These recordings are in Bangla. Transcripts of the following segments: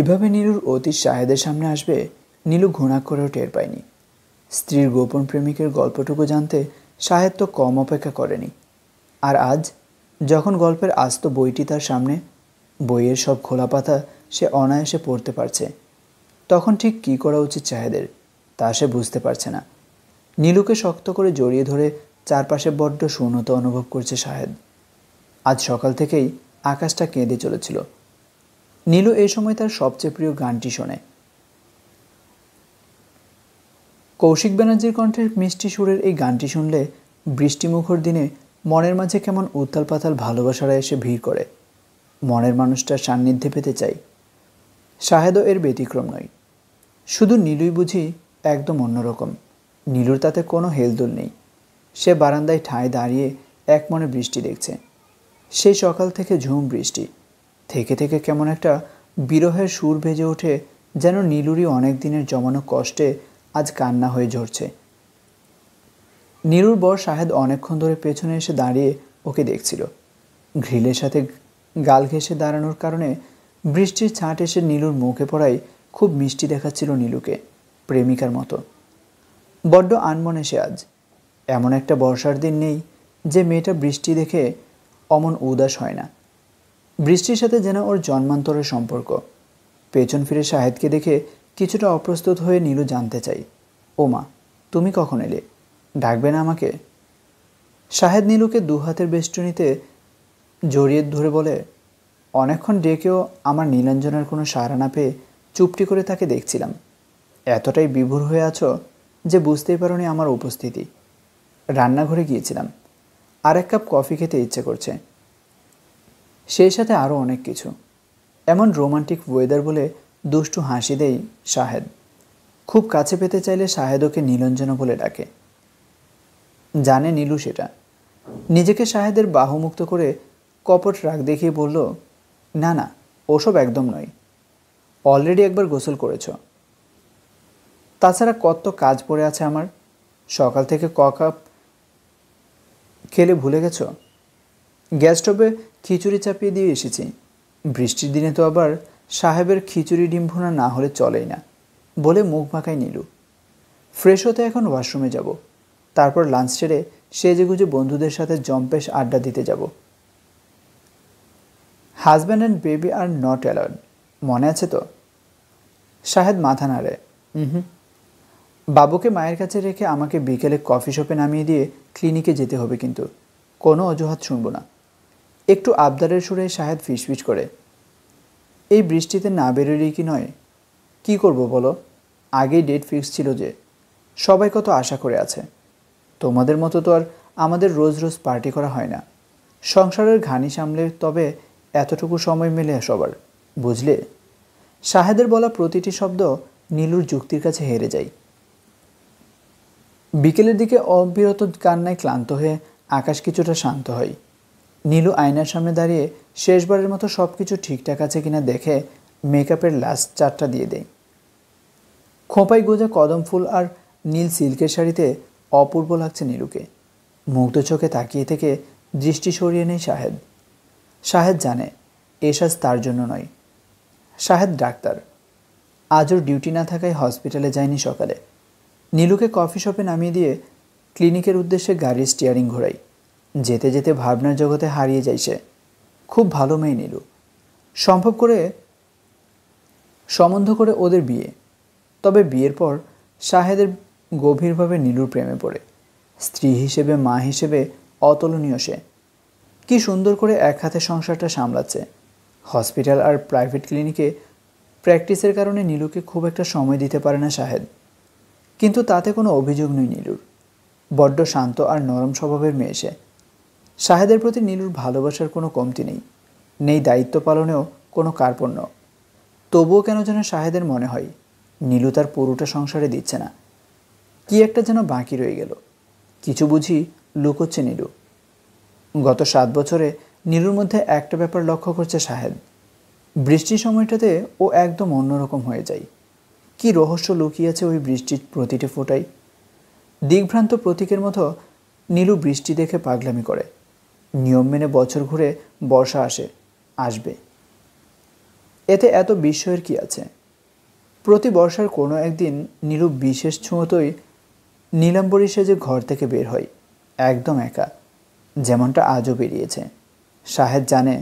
এভাবে নীলুর অতি সাহেদের সামনে আসবে নীলু ঘোড়া করেও টের পায়নি স্ত্রীর গোপন প্রেমিকের গল্পটুকু জানতে সাহেদ তো কম অপেক্ষা করেনি আর আজ যখন গল্পের আস্ত বইটি তার সামনে বইয়ের সব খোলা পাতা সে অনায়াসে পড়তে পারছে তখন ঠিক কি করা উচিত চাহেদের তা সে বুঝতে পারছে না নীলুকে শক্ত করে জড়িয়ে ধরে চারপাশে বড্ড শূন্যতা অনুভব করছে শাহেদ আজ সকাল থেকেই আকাশটা কেঁদে চলেছিল নীলু এই সময় তার সবচেয়ে প্রিয় গানটি শোনে কৌশিক ব্যানার্জির কণ্ঠের মিষ্টি সুরের এই গানটি শুনলে বৃষ্টিমুখর দিনে মনের মাঝে কেমন উত্তাল পাতাল ভালোবাসারা এসে ভিড় করে মনের মানুষটার সান্নিধ্যে পেতে চাই শাহেদও এর ব্যতিক্রম নয় শুধু নীলুই বুঝি একদম অন্যরকম নীলুর তাতে কোনো হেলদোল নেই সে বারান্দায় ঠায় দাঁড়িয়ে এক মনে বৃষ্টি দেখছে সেই সকাল থেকে ঝুম বৃষ্টি থেকে থেকে কেমন একটা বিরহের সুর ভেজে ওঠে যেন নীলুরই অনেক দিনের জমানো কষ্টে আজ কান্না হয়ে ঝরছে নীলুর বর শাহেদ অনেকক্ষণ ধরে পেছনে এসে দাঁড়িয়ে ওকে দেখছিল ঘ্রিলের সাথে গাল ঘেসে দাঁড়ানোর কারণে বৃষ্টির ছাঁট এসে নীলুর মুখে পড়াই খুব মিষ্টি দেখাচ্ছিল নীলুকে প্রেমিকার মতো বড্ড আনমনে সে আজ এমন একটা বর্ষার দিন নেই যে মেয়েটা বৃষ্টি দেখে অমন উদাস হয় না বৃষ্টির সাথে যেন ওর জন্মান্তরের সম্পর্ক পেছন ফিরে শাহেদকে দেখে কিছুটা অপ্রস্তুত হয়ে নীলু জানতে চাই ওমা তুমি কখন এলে ডাকবে না আমাকে শাহেদ নীলুকে দু হাতের বেষ্টনীতে জড়িয়ে ধরে বলে অনেকক্ষণ ডেকেও আমার নীলাঞ্জনের কোনো সাহারা না পেয়ে চুপটি করে তাকে দেখছিলাম এতটাই বিভোর হয়ে আছো যে বুঝতেই পারোনি আমার উপস্থিতি রান্নাঘরে গিয়েছিলাম আর এক কাপ কফি খেতে ইচ্ছে করছে সেই সাথে আরও অনেক কিছু এমন রোমান্টিক ওয়েদার বলে দুষ্টু হাসি দেয় শাহেদ খুব কাছে পেতে চাইলে শাহেদ ওকে নীলঞ্জনা বলে ডাকে জানে নীলু সেটা নিজেকে শাহেদের বাহুমুক্ত করে কপট রাগ দেখিয়ে বলল না না ওসব একদম নয় অলরেডি একবার গোসল করেছ তাছাড়া কত কাজ পড়ে আছে আমার সকাল থেকে ক কাপ খেলে ভুলে গেছো গ্যাস স্টোভে খিচুড়ি চাপিয়ে দিয়ে এসেছি বৃষ্টির দিনে তো আবার সাহেবের খিচুড়ি ডিম না হলে চলেই না বলে মুখ মাখায় নিলু ফ্রেশ হতে এখন ওয়াশরুমে যাব তারপর লাঞ্চ সেরে সেজেগুজে বন্ধুদের সাথে জম্পেশ আড্ডা দিতে যাব husband and baby are not allowed মনে আছে তো শাহেদ মাথা নাড়ে হুম বাবুকে মায়ের কাছে রেখে আমাকে বিকেলে কফি শপে নামিয়ে দিয়ে ক্লিনিকে যেতে হবে কিন্তু কোনো অজুহাত শুনবো না একটু আবদারের সুরে সাহেদ ফিসফিস করে এই বৃষ্টিতে না বেরোলেই কি নয় কি করব বলো আগেই ডেট ফিক্স ছিল যে সবাই কত আশা করে আছে তোমাদের মতো তো আর আমাদের রোজ রোজ পার্টি করা হয় না সংসারের ঘানি সামলে তবে এতটুকু সময় মেলে সবার বুঝলে শাহেদের বলা প্রতিটি শব্দ নীলুর যুক্তির কাছে হেরে যায় বিকেলের দিকে অবিরত কান্নায় ক্লান্ত হয়ে আকাশ কিছুটা শান্ত হয় নীলু আয়নার সামনে দাঁড়িয়ে শেষবারের মতো সব কিছু ঠিকঠাক আছে কিনা দেখে মেকআপের লাস্ট চারটা দিয়ে দেয় খোঁপাই গোজা কদম ফুল আর নীল সিল্কের শাড়িতে অপূর্ব লাগছে নীলুকে মুগ্ধ চোখে তাকিয়ে থেকে দৃষ্টি সরিয়ে নেয় শাহেদ শাহেদ জানে এ সাজ তার জন্য নয় শাহেদ ডাক্তার আজও ডিউটি না থাকায় হসপিটালে যায়নি সকালে নীলুকে কফি শপে নামিয়ে দিয়ে ক্লিনিকের উদ্দেশ্যে গাড়ির স্টিয়ারিং ঘোরাই যেতে যেতে ভাবনার জগতে হারিয়ে যাইছে খুব ভালো মেয়ে নীলু সম্ভব করে সম্বন্ধ করে ওদের বিয়ে তবে বিয়ের পর শাহেদের গভীরভাবে নীলুর প্রেমে পড়ে স্ত্রী হিসেবে মা হিসেবে অতুলনীয় সে কি সুন্দর করে এক হাতে সংসারটা সামলাচ্ছে হসপিটাল আর প্রাইভেট ক্লিনিকে প্র্যাকটিসের কারণে নীলুকে খুব একটা সময় দিতে পারে না শাহেদ কিন্তু তাতে কোনো অভিযোগ নেই নীলুর বড্ড শান্ত আর নরম স্বভাবের মেয়ে সে শাহেদের প্রতি নীলুর ভালোবাসার কোনো কমতি নেই নেই দায়িত্ব পালনেও কোনো কার্পণ্য তবুও কেন যেন শাহেদের মনে হয় নীলু তার পুরোটা সংসারে দিচ্ছে না কি একটা যেন বাকি রয়ে গেল কিছু বুঝি লুকোচ্ছে নীলু গত সাত বছরে নীলুর মধ্যে একটা ব্যাপার লক্ষ্য করছে শাহেদ বৃষ্টির সময়টাতে ও একদম অন্যরকম হয়ে যায় কি রহস্য লুকিয়েছে ওই বৃষ্টির প্রতিটি ফোটাই দিগ্ভ্রান্ত প্রতীকের মতো নীলু বৃষ্টি দেখে পাগলামি করে নিয়ম মেনে বছর ঘুরে বর্ষা আসে আসবে এতে এত বিস্ময়ের কি আছে প্রতি বর্ষার কোনো একদিন নীলু বিশেষ ছুঁতোই নীলাম্বরী সেজে ঘর থেকে বের হয় একদম একা যেমনটা আজও বেরিয়েছে সাহেব জানে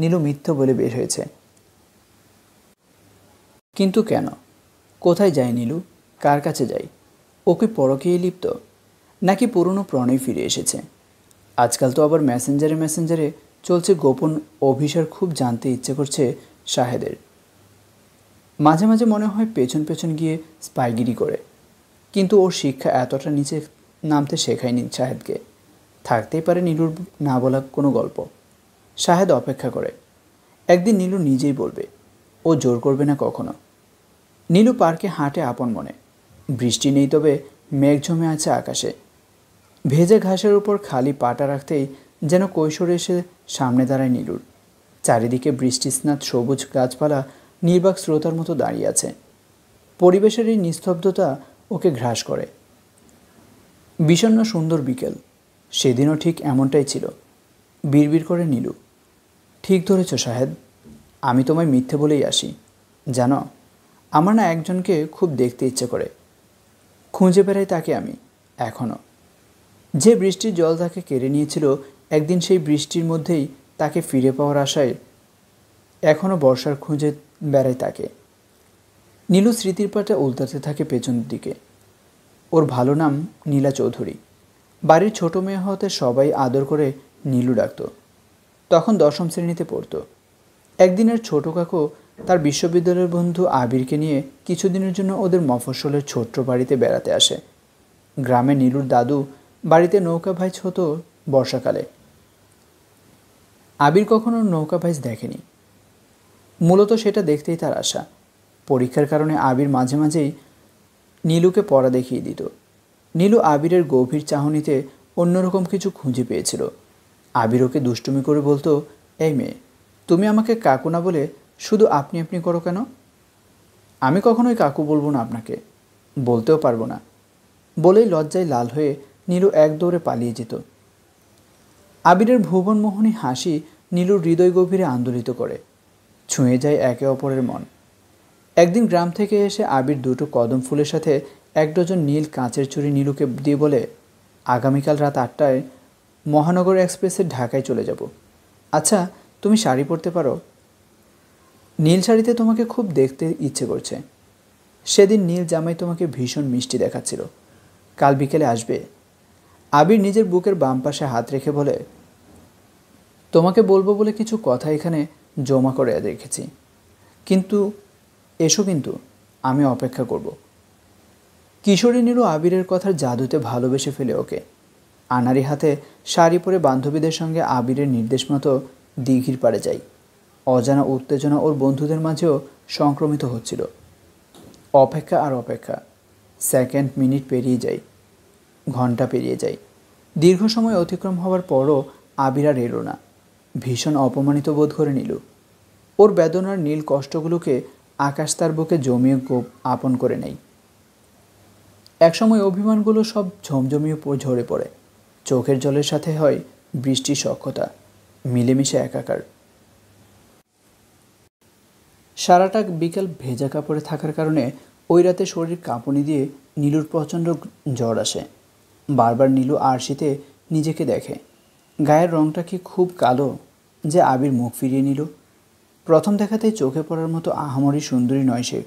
নীলু মিথ্য বলে বের হয়েছে কিন্তু কেন কোথায় যায় নীলু কার কাছে যাই ওকে কি পরকেই লিপ্ত নাকি পুরনো প্রণয় ফিরে এসেছে আজকাল তো আবার ম্যাসেঞ্জারে ম্যাসেঞ্জারে চলছে গোপন অভিসার খুব জানতে ইচ্ছে করছে শাহেদের মাঝে মাঝে মনে হয় পেছন পেছন গিয়ে স্পাইগিরি করে কিন্তু ওর শিক্ষা এতটা নিচে নামতে শেখায়নি শাহেদকে থাকতেই পারে নীলুর না বলা কোনো গল্প শাহেদ অপেক্ষা করে একদিন নীলু নিজেই বলবে ও জোর করবে না কখনো নীলু পার্কে হাঁটে আপন মনে বৃষ্টি নেই তবে মেঘ জমে আছে আকাশে ভেজে ঘাসের উপর খালি পাটা রাখতেই যেন কৈশোর এসে সামনে দাঁড়ায় নীলুর চারিদিকে বৃষ্টিস্নাত সবুজ গাছপালা নির্বাক স্রোতার মতো দাঁড়িয়ে আছে পরিবেশের এই নিস্তব্ধতা ওকে ঘ্রাস করে বিষণ্ন সুন্দর বিকেল সেদিনও ঠিক এমনটাই ছিল বিড়বিড় করে নীলু ঠিক ধরেছ সাহেব আমি তোমায় মিথ্যে বলেই আসি জানো আমার না একজনকে খুব দেখতে ইচ্ছে করে খুঁজে বেড়াই তাকে আমি এখনও যে বৃষ্টির জল তাকে কেড়ে নিয়েছিল একদিন সেই বৃষ্টির মধ্যেই তাকে ফিরে পাওয়ার আশায় এখনও বর্ষার খুঁজে বেড়ায় তাকে নীলু স্মৃতির পাটা উল্টাতে থাকে পেছনের দিকে ওর ভালো নাম নীলা চৌধুরী বাড়ির ছোট মেয়ে হওয়াতে সবাই আদর করে নীলু ডাকত তখন দশম শ্রেণীতে পড়ত একদিনের ছোট কাকু তার বিশ্ববিদ্যালয়ের বন্ধু আবিরকে নিয়ে কিছুদিনের জন্য ওদের মফস্বলের ছোট্ট বাড়িতে বেড়াতে আসে গ্রামে নীলুর দাদু বাড়িতে নৌকা ভাইজ হতো বর্ষাকালে আবির কখনো নৌকা ভাইজ দেখেনি মূলত সেটা দেখতেই তার আশা পরীক্ষার কারণে আবির মাঝে মাঝেই নীলুকে পড়া দেখিয়ে দিত নীলু আবিরের গভীর চাহনিতে অন্যরকম কিছু খুঁজে পেয়েছিল আবির ওকে দুষ্টুমি করে বলতো এই মেয়ে তুমি আমাকে কাকু না বলে শুধু আপনি আপনি করো কেন আমি কখনোই কাকু বলবো না আপনাকে বলতেও পারবো না বলেই লজ্জায় লাল হয়ে নীলু এক দৌড়ে পালিয়ে যেত আবিরের ভুবনমোহনী হাসি নীলুর হৃদয় গভীরে আন্দোলিত করে ছুঁয়ে যায় একে অপরের মন একদিন গ্রাম থেকে এসে আবির দুটো কদম ফুলের সাথে এক ডজন নীল কাঁচের চুরি নীলুকে দিয়ে বলে আগামীকাল রাত আটটায় মহানগর এক্সপ্রেসে ঢাকায় চলে যাব আচ্ছা তুমি শাড়ি পরতে পারো নীল শাড়িতে তোমাকে খুব দেখতে ইচ্ছে করছে সেদিন নীল জামাই তোমাকে ভীষণ মিষ্টি দেখাচ্ছিল কাল বিকেলে আসবে আবির নিজের বুকের বাম পাশে হাত রেখে বলে তোমাকে বলবো বলে কিছু কথা এখানে জমা করে রেখেছি কিন্তু এসো কিন্তু আমি অপেক্ষা করব কিশোরী নীরু আবিরের কথার জাদুতে ভালোবেসে ফেলে ওকে আনারি হাতে শাড়ি পরে বান্ধবীদের সঙ্গে আবিরের নির্দেশ মতো দীঘির পাড়ে যাই অজানা উত্তেজনা ওর বন্ধুদের মাঝেও সংক্রমিত হচ্ছিল অপেক্ষা আর অপেক্ষা সেকেন্ড মিনিট পেরিয়ে যাই ঘন্টা পেরিয়ে যাই দীর্ঘ সময় অতিক্রম হওয়ার পরও আবির আর এলো না ভীষণ অপমানিত বোধ করে নিল ওর বেদনার নীল কষ্টগুলোকে আকাশ তার বুকে জমিয়ে গোপ আপন করে এক একসময় অভিমানগুলো সব ঝমঝমিয়ে ঝরে পড়ে চোখের জলের সাথে হয় বৃষ্টির সক্ষতা মিলেমিশে একাকার সারাটা বিকেল ভেজা কাপড়ে থাকার কারণে ওই রাতে শরীর কাঁপুনি দিয়ে নীলুর প্রচণ্ড জ্বর আসে বারবার নীলু আরশিতে নিজেকে দেখে গায়ের রংটা কি খুব কালো যে আবির মুখ ফিরিয়ে নিল প্রথম দেখাতেই চোখে পড়ার মতো আহামরি সুন্দরী নয় সে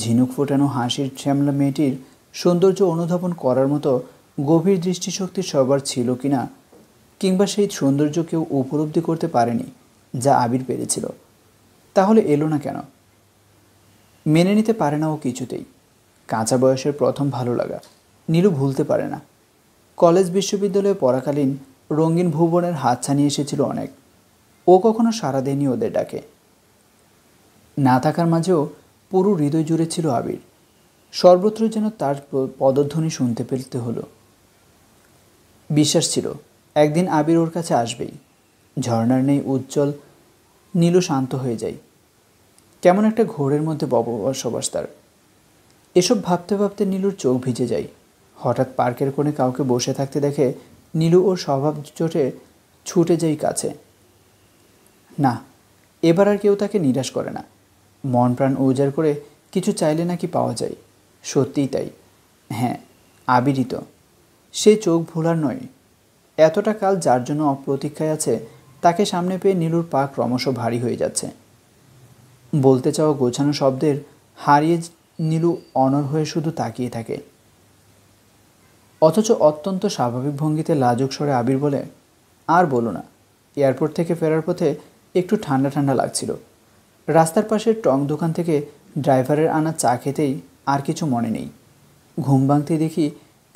ঝিনুক ফোটানো হাসির শ্যামলা মেয়েটির সৌন্দর্য অনুধাবন করার মতো গভীর দৃষ্টিশক্তি সবার ছিল কি না কিংবা সেই সৌন্দর্য কেউ উপলব্ধি করতে পারেনি যা আবির পেরেছিল তাহলে এলো না কেন মেনে নিতে পারে না ও কিছুতেই কাঁচা বয়সের প্রথম ভালো লাগা নীলু ভুলতে পারে না কলেজ বিশ্ববিদ্যালয়ে পড়াকালীন রঙিন ভুবনের ছানিয়ে এসেছিল অনেক ও কখনো সারা দেয়নি ওদের ডাকে না থাকার মাঝেও পুরো হৃদয় জুড়ে ছিল আবির সর্বত্র যেন তার পদধ্বনি শুনতে পেলতে হলো বিশ্বাস ছিল একদিন আবির ওর কাছে আসবেই ঝর্ণার নেই উজ্জ্বল নীল শান্ত হয়ে যায় কেমন একটা ঘোরের মধ্যে বসবাস তার এসব ভাবতে ভাবতে নীলুর চোখ ভিজে যায় হঠাৎ পার্কের কোণে কাউকে বসে থাকতে দেখে নীলু ও স্বভাব চোটে ছুটে যাই কাছে না এবার আর কেউ তাকে নিরাশ করে না মন প্রাণ উজাড় করে কিছু চাইলে নাকি পাওয়া যায় সত্যিই তাই হ্যাঁ আবিরিত সে চোখ ভোলার নয় এতটা কাল যার জন্য অপ্রতীক্ষায় আছে তাকে সামনে পেয়ে নীলুর পা ক্রমশ ভারী হয়ে যাচ্ছে বলতে চাওয়া গোছানো শব্দের হারিয়ে নীলু অনর হয়ে শুধু তাকিয়ে থাকে অথচ অত্যন্ত স্বাভাবিক ভঙ্গিতে লাজুক স্বরে আবির বলে আর বলো না এয়ারপোর্ট থেকে ফেরার পথে একটু ঠান্ডা ঠান্ডা লাগছিল রাস্তার পাশের টং দোকান থেকে ড্রাইভারের আনা চা খেতেই আর কিছু মনে নেই ঘুম ভাঙতে দেখি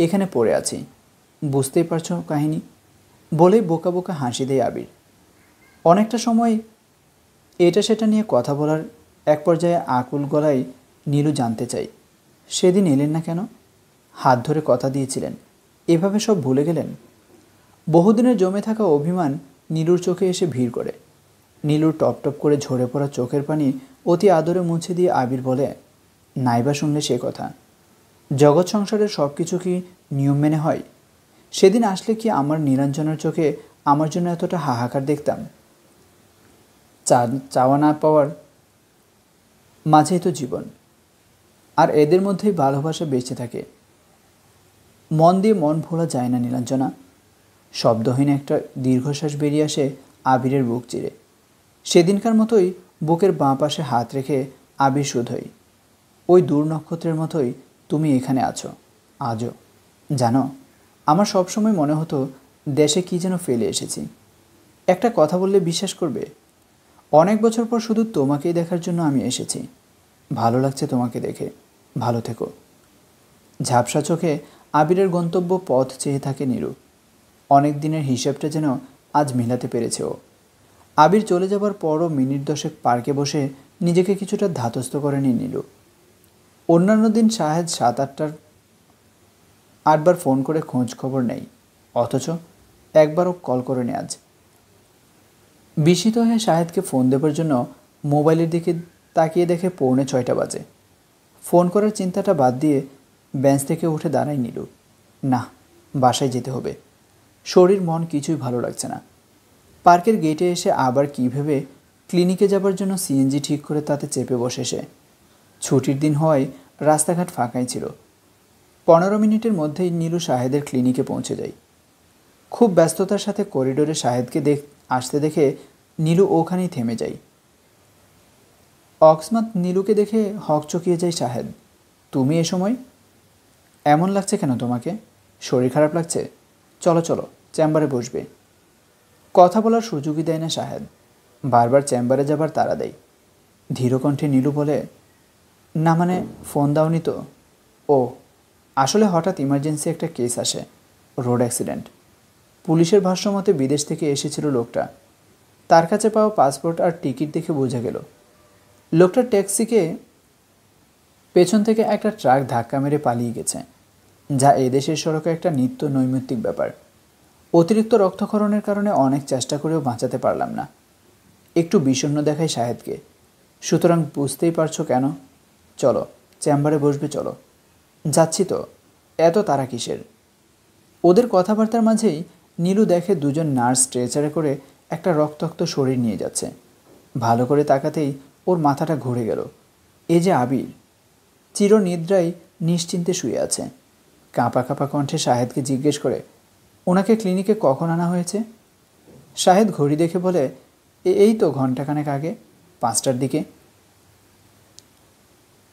এখানে পড়ে আছি বুঝতেই পারছো কাহিনী বলেই বোকা বোকা হাসি দেয় আবির অনেকটা সময় এটা সেটা নিয়ে কথা বলার এক পর্যায়ে আকুল গলায় নীলু জানতে চাই সেদিন এলেন না কেন হাত ধরে কথা দিয়েছিলেন এভাবে সব ভুলে গেলেন বহুদিনের জমে থাকা অভিমান নীলুর চোখে এসে ভিড় করে নীলুর টপটপ করে ঝরে পড়া চোখের পানি অতি আদরে মুছে দিয়ে আবির বলে নাইবা শুনলে সে কথা জগৎ সংসারের সব কিছু কি নিয়ম মেনে হয় সেদিন আসলে কি আমার নীলাঞ্জনের চোখে আমার জন্য এতটা হাহাকার দেখতাম চা চাওয়া না পাওয়ার মাঝেই তো জীবন আর এদের মধ্যেই ভালোবাসা বেঁচে থাকে মন দিয়ে মন ভোলা যায় না নীলাঞ্জনা শব্দহীন একটা দীর্ঘশ্বাস বেরিয়ে আসে আবিরের বুক চিরে সেদিনকার মতোই বুকের বাঁ পাশে হাত রেখে আবির শুধোই ওই দূর নক্ষত্রের মতোই তুমি এখানে আছো আজও জানো আমার সবসময় মনে হতো দেশে কি যেন ফেলে এসেছি একটা কথা বললে বিশ্বাস করবে অনেক বছর পর শুধু তোমাকেই দেখার জন্য আমি এসেছি ভালো লাগছে তোমাকে দেখে ভালো থেকো ঝাপসা চোখে আবিরের গন্তব্য পথ চেয়ে থাকে নিরু অনেক দিনের হিসাবটা যেন আজ মিলাতে পেরেছে ও আবির চলে যাবার পরও মিনিট দশেক পার্কে বসে নিজেকে কিছুটা ধাতস্থ করেনি নিরু অন্যান্য দিন সাহেদ সাত আটটার আটবার ফোন করে খোঁজ খবর নেই অথচ একবারও কল করেনি আজ বিস্মিত হয়ে সাহেদকে ফোন দেবার জন্য মোবাইলের দিকে তাকিয়ে দেখে পৌনে ছয়টা বাজে ফোন করার চিন্তাটা বাদ দিয়ে বেঞ্চ থেকে উঠে দাঁড়ায় নিলু না বাসায় যেতে হবে শরীর মন কিছুই ভালো লাগছে না পার্কের গেটে এসে আবার কী ভেবে ক্লিনিকে যাবার জন্য সিএনজি ঠিক করে তাতে চেপে বসে সে ছুটির দিন হওয়ায় রাস্তাঘাট ফাঁকাই ছিল পনেরো মিনিটের মধ্যেই নীলু সাহেদের ক্লিনিকে পৌঁছে যায় খুব ব্যস্ততার সাথে করিডোরে শাহেদকে দেখ আসতে দেখে নীলু ওখানেই থেমে যায় অকস্মাত নীলুকে দেখে হক চকিয়ে যায় শাহেদ তুমি এ সময় এমন লাগছে কেন তোমাকে শরীর খারাপ লাগছে চলো চলো চেম্বারে বসবে কথা বলার সুযোগই দেয় না সাহেব বারবার চেম্বারে যাবার তারা দেয় ধীরকণ্ঠে নীলু বলে না মানে ফোন দাওনি তো ও আসলে হঠাৎ ইমার্জেন্সি একটা কেস আসে রোড অ্যাক্সিডেন্ট পুলিশের মতে বিদেশ থেকে এসেছিল লোকটা তার কাছে পাওয়া পাসপোর্ট আর টিকিট দেখে বোঝা গেল লোকটা ট্যাক্সিকে পেছন থেকে একটা ট্রাক ধাক্কা মেরে পালিয়ে গেছে যা এদেশের সড়কে একটা নিত্য নৈমিত্তিক ব্যাপার অতিরিক্ত রক্তক্ষরণের কারণে অনেক চেষ্টা করেও বাঁচাতে পারলাম না একটু বিষণ্ন দেখায় সাহেদকে সুতরাং বুঝতেই পারছো কেন চলো চেম্বারে বসবে চলো যাচ্ছি তো এত তারা কিসের ওদের কথাবার্তার মাঝেই নীলু দেখে দুজন নার্স স্ট্রেচারে করে একটা রক্তাক্ত শরীর নিয়ে যাচ্ছে ভালো করে তাকাতেই ওর মাথাটা ঘুরে গেল এ যে আবির চিরনিদ্রায় নিশ্চিন্তে শুয়ে আছে কাঁপা কাঁপা কণ্ঠে শাহেদকে জিজ্ঞেস করে ওনাকে ক্লিনিকে কখন আনা হয়েছে শাহেদ ঘড়ি দেখে বলে এই তো ঘন্টাখানেক আগে পাঁচটার দিকে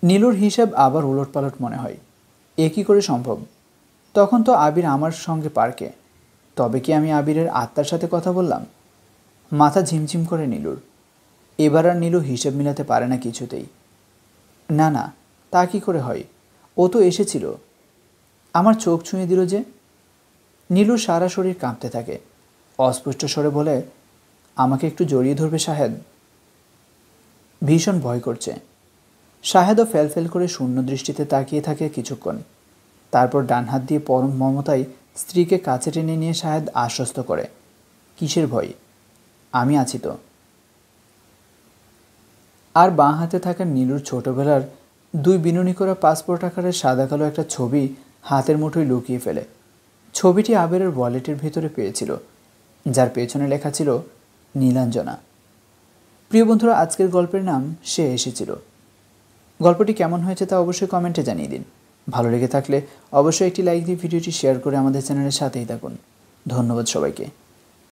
নীলুর হিসাব আবার উলটপালট মনে হয় এ কী করে সম্ভব তখন তো আবির আমার সঙ্গে পার্কে তবে কি আমি আবিরের আত্মার সাথে কথা বললাম মাথা ঝিমঝিম করে নীলুর এবার আর নীলু হিসেব মিলাতে পারে না কিছুতেই না না তা কি করে হয় ও তো এসেছিল আমার চোখ ছুঁয়ে দিল যে নীলু সারা শরীর কাঁপতে থাকে অস্পষ্ট স্বরে বলে আমাকে একটু জড়িয়ে ধরবে শাহেদ ভীষণ ভয় করছে শাহেদও ফেলফেল করে শূন্য দৃষ্টিতে তাকিয়ে থাকে কিছুক্ষণ তারপর ডান হাত দিয়ে পরম মমতায় স্ত্রীকে কাছে টেনে নিয়ে শাহেদ আশ্বস্ত করে কিসের ভয় আমি আছি তো আর বাঁ হাতে থাকা নীলুর ছোটবেলার দুই বিনুনি করা পাসপোর্ট আকারের সাদা কালো একটা ছবি হাতের মুঠোয় লুকিয়ে ফেলে ছবিটি আবিরের ওয়ালেটের ভেতরে পেয়েছিল যার পেছনে লেখা ছিল নীলাঞ্জনা প্রিয় বন্ধুরা আজকের গল্পের নাম সে এসেছিল গল্পটি কেমন হয়েছে তা অবশ্যই কমেন্টে জানিয়ে দিন ভালো লেগে থাকলে অবশ্যই একটি লাইক দিয়ে ভিডিওটি শেয়ার করে আমাদের চ্যানেলের সাথেই থাকুন ধন্যবাদ সবাইকে